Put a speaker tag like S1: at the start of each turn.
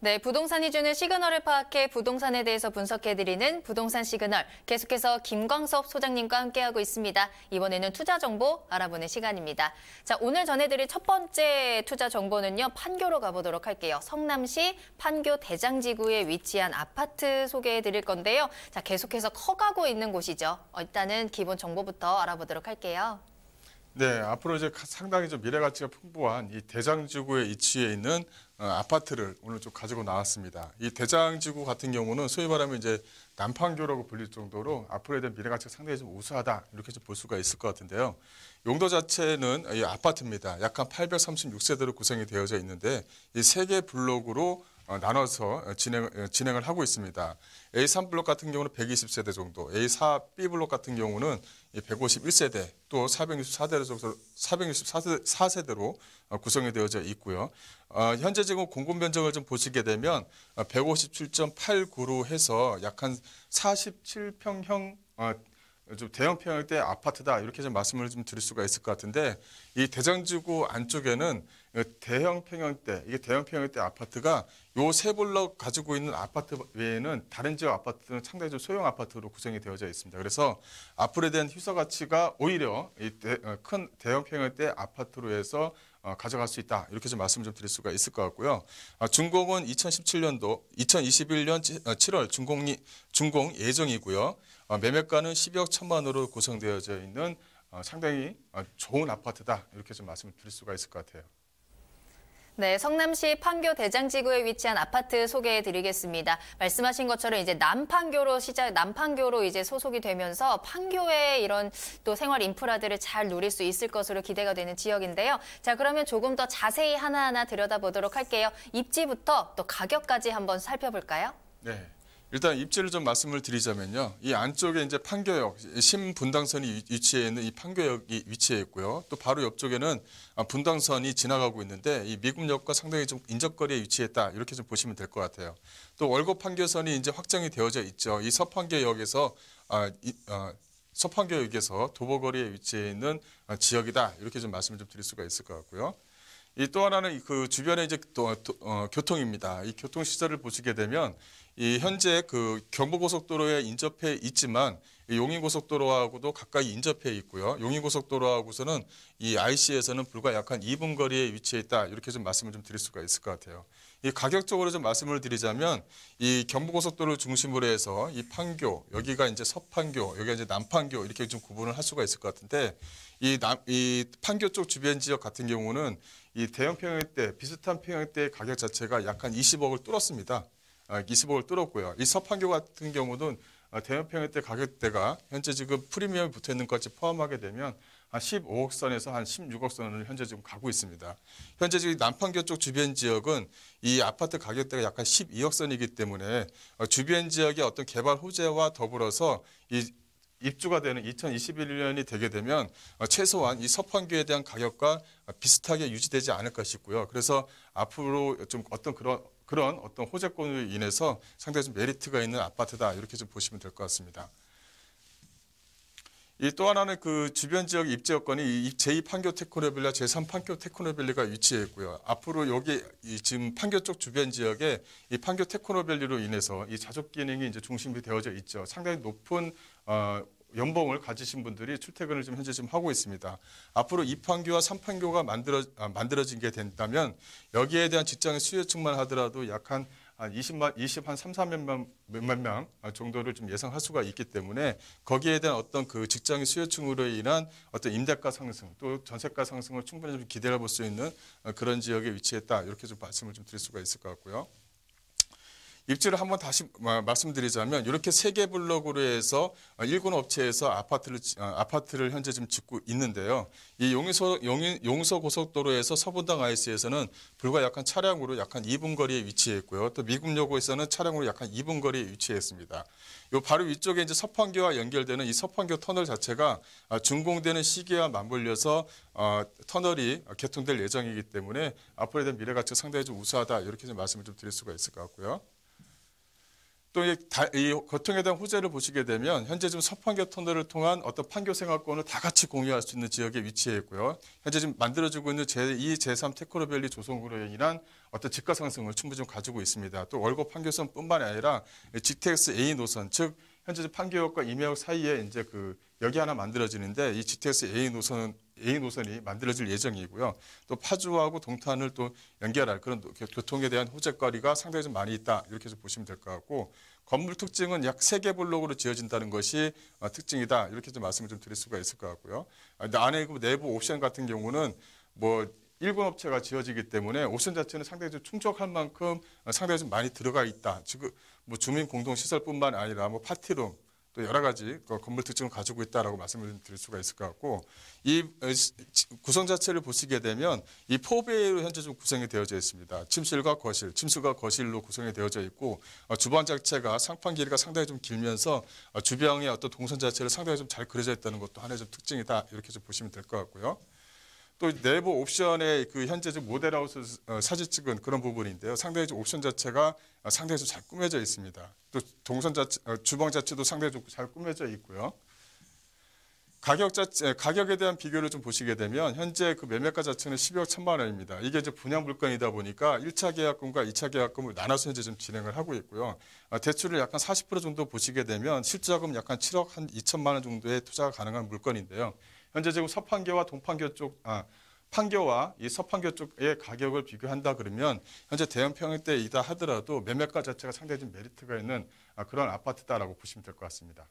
S1: 네, 부동산이 주는 시그널을 파악해 부동산에 대해서 분석해드리는 부동산 시그널. 계속해서 김광섭 소장님과 함께하고 있습니다. 이번에는 투자 정보 알아보는 시간입니다. 자, 오늘 전해드릴 첫 번째 투자 정보는요, 판교로 가보도록 할게요. 성남시 판교 대장지구에 위치한 아파트 소개해드릴 건데요. 자, 계속해서 커가고 있는 곳이죠. 어, 일단은 기본 정보부터 알아보도록 할게요.
S2: 네, 앞으로 이제 상당히 좀 미래 가치가 풍부한 이대장지구의위치에 있는 어, 아파트를 오늘 좀 가지고 나왔습니다. 이 대장지구 같은 경우는 소위 말하면 이제 난판교라고 불릴 정도로 앞으로에 대한 미래 가치가 상당히 좀 우수하다 이렇게 좀볼 수가 있을 것 같은데요. 용도 자체는 이 아파트입니다. 약한 836세대로 구성이 되어져 있는데 이 세 개 블록으로 어, 나눠서 어, 진행, 어, 진행을 하고 있습니다. A3 블록 같은 경우는 120세대 정도, A4B 블록 같은 경우는 151세대, 또 464세대 정도, 464세대로 구성이 되어져 있고요. 현재 지금 공급 면적을 좀 보시게 되면 157.89로 해서 약한 47평형 좀 대형 평형대 아파트다 이렇게 좀 말씀을 좀 드릴 수가 있을 것 같은데 이 대장지구 안쪽에는 대형 평형때 이게 대형 평형대 아파트가 요 세 블럭 가지고 있는 아파트 외에는 다른 지역 아파트는 상당히 좀 소형 아파트로 구성이 되어져 있습니다. 그래서 앞으로에 대한 휴서 가치가 오히려 어, 큰 대형 평형때 아파트로 해서 어, 가져갈 수 있다 이렇게 좀 말씀 좀 드릴 수가 있을 것 같고요. 아, 준공은 2017년도 2021년 7월 준공 준공 예정이고요. 어, 매매가는 12억 천만으로 구성되어져 있는 상당히 좋은 아파트다 이렇게 좀 말씀을 드릴 수가 있을 것 같아요.
S1: 네, 성남시 판교 대장지구에 위치한 아파트 소개해 드리겠습니다. 말씀하신 것처럼 이제 남판교로 시작, 남판교로 이제 소속이 되면서 판교의 이런 또 생활 인프라들을 잘 누릴 수 있을 것으로 기대가 되는 지역인데요. 자, 그러면 조금 더 자세히 하나하나 들여다보도록 할게요. 입지부터 또 가격까지 한번 살펴볼까요?
S2: 네. 일단 입지를 좀 말씀을 드리자면요. 이 안쪽에 이제 판교역, 신분당선이 위치해 있는 이 판교역이 위치해 있고요. 또 바로 옆쪽에는 아, 분당선이 지나가고 있는데 이 미국역과 상당히 좀 인접거리에 위치했다. 이렇게 좀 보시면 될 것 같아요. 또월곡 판교선이 이제 확정이 되어져 있죠. 이 서판교역에서 아, 이, 아, 서판교역에서 도보거리에 위치해 있는 아, 지역이다. 이렇게 좀 말씀을 좀 드릴 수가 있을 것 같고요. 이또 하나는 그 주변의 이제 또, 어, 교통입니다. 이 교통 시설을 보시게 되면 이 현재 그 경부고속도로에 인접해 있지만 용인고속도로하고도 가까이 인접해 있고요. 용인고속도로하고서는 이 IC에서는 불과 약 한 2분 거리에 위치해 있다. 이렇게 좀 말씀을 좀 드릴 수가 있을 것 같아요. 이 가격적으로 좀 말씀을 드리자면 이 경부고속도로를 중심으로 해서 이 판교 여기가 이제 서판교 여기가 이제 남판교 이렇게 좀 구분을 할 수가 있을 것 같은데 이, 남, 이 판교 쪽 주변 지역 같은 경우는 이 대형 평형대 비슷한 평형대의 가격 자체가 약 한 20억을 뚫었습니다. 20억을 아, 뚫었고요. 이 서판교 같은 경우는 아, 대형평일 때 가격대가 현재 지금 프리미엄이 붙어 있는 것까지 포함하게 되면 한 15억 선에서 한 16억 선을 현재 지금 가고 있습니다. 현재 지금 남판교 쪽 주변 지역은 이 아파트 가격대가 약간 12억 선이기 때문에 어, 주변 지역의 어떤 개발 호재와 더불어서 이 입주가 되는 2021년이 되게 되면 어, 최소한 이 서판교에 대한 가격과 비슷하게 유지되지 않을 까싶고요 그래서 앞으로 좀 어떤 그런 그런 어떤 호재권으로 인해서 상당히 좀 메리트가 있는 아파트다 이렇게 좀 보시면 될 것 같습니다. 이 또 하나는 그 주변 지역 입지 여건이 제2 판교 테크노빌라, 제3 판교 테크노빌리가 위치해 있고요. 앞으로 여기 지금 판교 쪽 주변 지역에 이 판교 테크노빌리로 인해서 이 자족 기능이 이제 중심이 되어져 있죠. 상당히 높은 어 연봉을 가지신 분들이 출퇴근을 지금 현재 지금 하고 있습니다. 앞으로 2판교와 3판교가 만들어 아, 만들어진 게 된다면 여기에 대한 직장의 수요층만 하더라도 약한 한 20만, 아, 20, 한 3, 4만 몇만 명 정도를 좀 예상할 수가 있기 때문에 거기에 대한 어떤 그 직장의 수요층으로 인한 어떤 임대가 상승 또 전세가 상승을 충분히 좀 기대해 볼 수 있는 어, 그런 지역에 위치했다. 이렇게 좀 말씀을 좀 드릴 수가 있을 것 같고요. 입지를 한번 다시 말씀드리자면 이렇게 세 개 블록으로 해서 일군 업체에서 아파트를 어, 아파트를 현재 지금 짓고 있는데요. 이 용인서 용인 용서 고속도로에서 서분당 IC에서는 불과 약한 차량으로 약한 2분 거리에 위치해 있고요. 또 미국여고에서는 차량으로 약한 2분 거리에 위치해 있습니다. 요 바로 위쪽에 이제 서판교와 연결되는 이 서판교 터널 자체가 아, 준공되는 시기와 맞물려서 어, 터널이 개통될 예정이기 때문에 앞으로의 미래 가치가 상당히 좀 우수하다 이렇게 좀 말씀을 좀 드릴 수가 있을 것 같고요. 또이 교통에 대한 호재를 보시게 되면 현재 지금 서판교 터널을 통한 어떤 판교 생활권을 다 같이 공유할 수 있는 지역에 위치해 있고요. 현재 지금 만들어지고 있는 제2, 제3 테크로밸리 조성으로 인한 어떤 집가 상승을 충분히 좀 가지고 있습니다. 또월급 판교선뿐만 아니라 GTX A 노선 즉 현재 판교역과 임해역 사이에 이제 그 여기 하나 만들어지는데 이 GTX A 노선은 A 노선이 만들어질 예정이고요. 또 파주하고 동탄을 또 연결할 그런 교통에 대한 호재거리가 상당히 좀 많이 있다 이렇게 해서 보시면 될 것 같고 건물 특징은 약 세 개 블록으로 지어진다는 것이 어, 특징이다 이렇게 좀 말씀을 좀 드릴 수가 있을 것 같고요. 아, 안에 그 내부 옵션 같은 경우는 뭐 일본 업체가 지어지기 때문에 옵션 자체는 상당히 좀 충족할 만큼 어, 상당히 좀 많이 들어가 있다. 지금 뭐 주민 공동 시설뿐만 아니라 뭐 파티룸 또 여러 가지 그 건물 특징을 가지고 있다라고 말씀을 드릴 수가 있을 것 같고 이 구성 자체를 보시게 되면 이 포베이로 현재 좀 구성이 되어져 있습니다. 침실과 거실, 침실과 거실로 구성이 되어져 있고 어, 주방 자체가 상판 길이가 상당히 좀 길면서 어, 주변의 어떤 동선 자체를 상당히 좀 잘 그려져 있다는 것도 하나의 좀 특징이다 이렇게 좀 보시면 될 것 같고요. 또 내부 옵션의 그 현재 좀 모델하우스 어, 사진 찍은 그런 부분인데요. 상당히 좀 옵션 자체가 어, 상당히 잘 꾸며져 있습니다. 또 동선 자체, 어, 주방 자체도 상당히 잘 꾸며져 있고요. 가격 자체, 가격에 대한 비교를 좀 보시게 되면 현재 그 매매가 자체는 12억 천만 원입니다. 이게 이제 분양 물건이다 보니까 1차 계약금과 2차 계약금을 나눠서 현재 좀 진행을 하고 있고요. 아, 대출을 약간 40% 정도 보시게 되면 실자금 제 약간 7억 한 2천만 원 정도의 투자가 가능한 물건인데요. 현재 지금 서판교와 동판교 쪽, 아, 판교와 이 서판교 쪽의 가격을 비교한다 그러면 현재 대형 평형대이다 하더라도 매매가 자체가 상당히 좀 메리트가 있는 아, 그런 아파트다라고 보시면 될 것 같습니다.